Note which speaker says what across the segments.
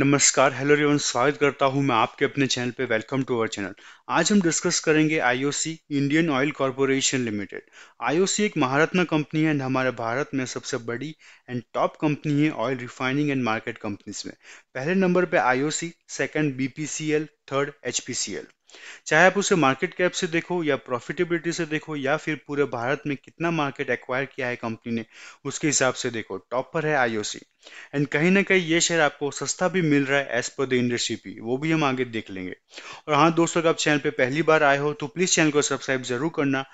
Speaker 1: नमस्कार हेलो रिवन स्वागत करता हूं मैं आपके अपने चैनल पे वेलकम टू अवर चैनल आज हम डिस्कस करेंगे IOC Indian Oil Corporation Limited IOC एक महारत्न कंपनी है एंड हमारे भारत में सबसे बड़ी एंड टॉप कंपनी है oil refining and market companies में पहले नंबर पे IOC second BPCL third HPCL चाहे आप उसे मार्केट कैप से देखो या प्रॉफिटेबिलिटी से देखो या फिर पूरे भारत में कितना मार्केट एक्वायर किया है कंपनी ने उसके हिसाब से देखो टॉप पर है आईओसी एंड कहीं ना कहीं ये शेयर आपको सस्ता भी मिल रहा है as per the industry P वो भी हम आगे देख लेंगे और हाँ दोस्तों अगर आप चैनल पर पहली बार आए हो तो प्लीज़ चैनल को सब्सक्राइब जरूर करना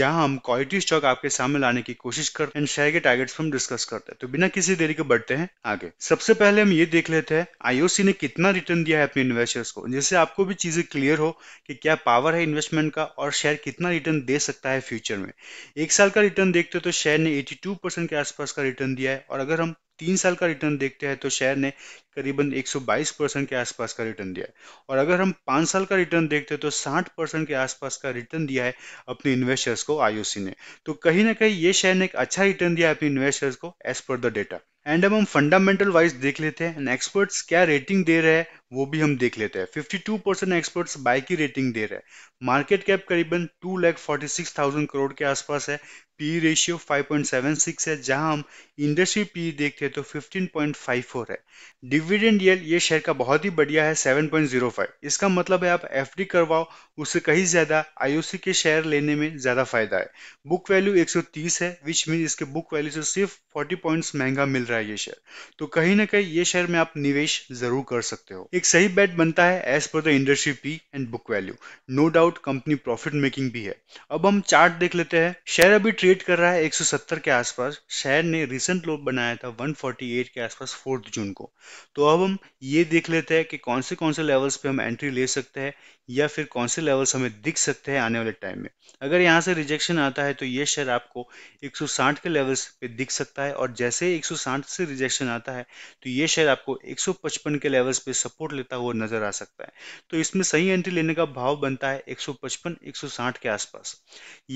Speaker 1: जहां हम क्वालिटी स्टॉक आपके सामने लाने की कोशिश करते हैं एंड शेयर के टारगेट्स हम डिस्कस करते हैं तो बिना किसी देरी के बढ़ते हैं आगे सबसे पहले हम ये देख लेते हैं आईओसी ने कितना रिटर्न दिया है अपने इन्वेस्टर्स को जिससे आपको भी चीज़ें क्लियर हो कि क्या पावर है इन्वेस्टमेंट का और शेयर कितना रिटर्न दे सकता है फ्यूचर में एक साल का रिटर्न देखते हो तो शेयर ने 82 परसेंट के आसपास का रिटर्न दिया है और अगर हम तीन साल का रिटर्न देखते हैं तो शेयर ने करीबन 122 परसेंट के आसपास का रिटर्न दिया है और अगर हम पाँच साल का रिटर्न देखते हैं तो 60 परसेंट के आसपास का रिटर्न दिया है अपने इन्वेस्टर्स को आई ने तो कहीं ना कहीं ये शेयर ने एक अच्छा रिटर्न दिया है अपने इन्वेस्टर्स को as per the data and अब हम फंडामेंटल वाइज देख लेते हैं एक्सपर्ट्स क्या रेटिंग दे रहे हैं वो भी हम देख लेते हैं 52 परसेंट एक्सपर्ट्स बाय की रेटिंग दे रहे हैं मार्केट कैप करीबन two lakh forty six thousand crore के आसपास है पी रेशियो 5.76 है जहां हम इंडस्ट्री पी देखते हैं तो 15.54 है डिविडेंड ये शेयर का बहुत ही बढ़िया है 7.05 इसका मतलब है आप एफ करवाओ उससे कहीं ज़्यादा आईओसी के शेयर लेने में ज़्यादा फायदा है बुक वैल्यू 130 है विच मीन इसके बुक वैल्यू से सिर्फ 40 पॉइंट्स महंगा मिल रहा है ये शेयर तो कहीं ना कहीं ये शेयर में आप निवेश जरूर कर सकते हो एक सही बेट बनता है as per the industry P and book value no doubt company profit making भी है अब हम चार्ट देख लेते हैं शेयर अभी ट्रेड कर रहा है 170 के आसपास शेयर ने रिसेंट लो बनाया था 148 के आसपास फोर्थ जून को तो अब हम ये देख लेते हैं कि कौन से कौन से लेवल्स पे हम एंट्री ले सकते हैं या फिर कौन से लेवल्स हमें दिख सकते हैं आने वाले टाइम में अगर यहाँ से रिजेक्शन आता है तो ये शेयर आपको 160 के लेवल्स पे दिख सकता है और जैसे 160 से रिजेक्शन आता है तो ये शेयर आपको 155 के लेवल्स पे सपोर्ट लेता हुआ नजर आ सकता है तो इसमें सही एंट्री लेने का भाव बनता है 155 160 के आसपास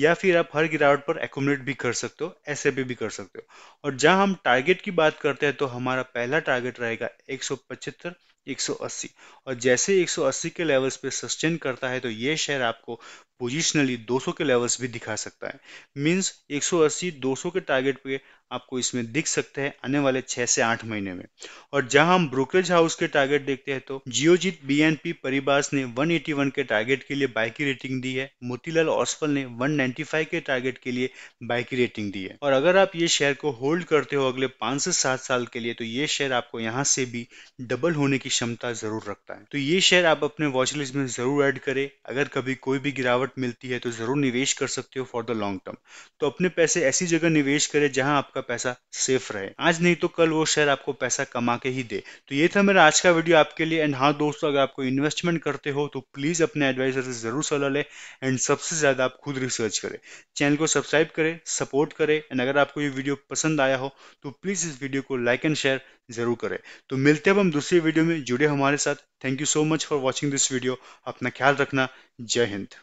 Speaker 1: या फिर आप हर गिरावट पर एक एक्यूमुलेट भी कर सकते हो एस भी कर सकते हो और जहां हम टारगेट की बात करते हैं तो हमारा पहला टारगेट रहेगा एक 180 और जैसे 180 के लेवल्स पे सस्टेन करता है तो ये शेयर आपको पोजिशनली 200 के लेवल्स भी दिखा सकता है मींस 180 200 के टारगेट पे आपको इसमें दिख सकते हैं आने वाले 6 से 8 महीने में और जहां हम ब्रोकरेज हाउस के टारगेट देखते हैं तो जियोजीत बीएनपी परिबास ने 181 के टारगेट के लिए बाय की रेटिंग दी है मोतीलाल ओसफल ने 195 के टारगेट के लिए बाय की रेटिंग दी है और अगर आप ये शेयर को होल्ड करते हो अगले पांच से सात साल के लिए तो ये शेयर आपको यहाँ से भी डबल होने की क्षमता जरूर रखता है तो ये शेयर आप अपने वॉचलिस्ट में जरूर ऐड करें अगर कभी कोई भी गिरावट मिलती है तो जरूर निवेश कर सकते हो फॉर द लॉन्ग टर्म तो अपने पैसे ऐसी जगह निवेश करें जहां आपका पैसा सेफ रहे आज नहीं तो कल वो शेयर आपको पैसा कमा के ही दे तो ये था मेरा आज का वीडियो आपके लिए एंड हाँ दोस्तों अगर आपको इन्वेस्टमेंट करते हो तो प्लीज अपने एडवाइजर से जरूर सलाह लें एंड सबसे ज्यादा आप खुद रिसर्च करें चैनल को सब्सक्राइब करें सपोर्ट करें एंड अगर आपको ये वीडियो पसंद आया हो तो प्लीज इस वीडियो को लाइक एंड शेयर जरूर करें तो मिलते हैं अब हम दूसरी वीडियो में जुड़े हमारे साथ thank you so much for watching this video अपना ख्याल रखना जय हिंद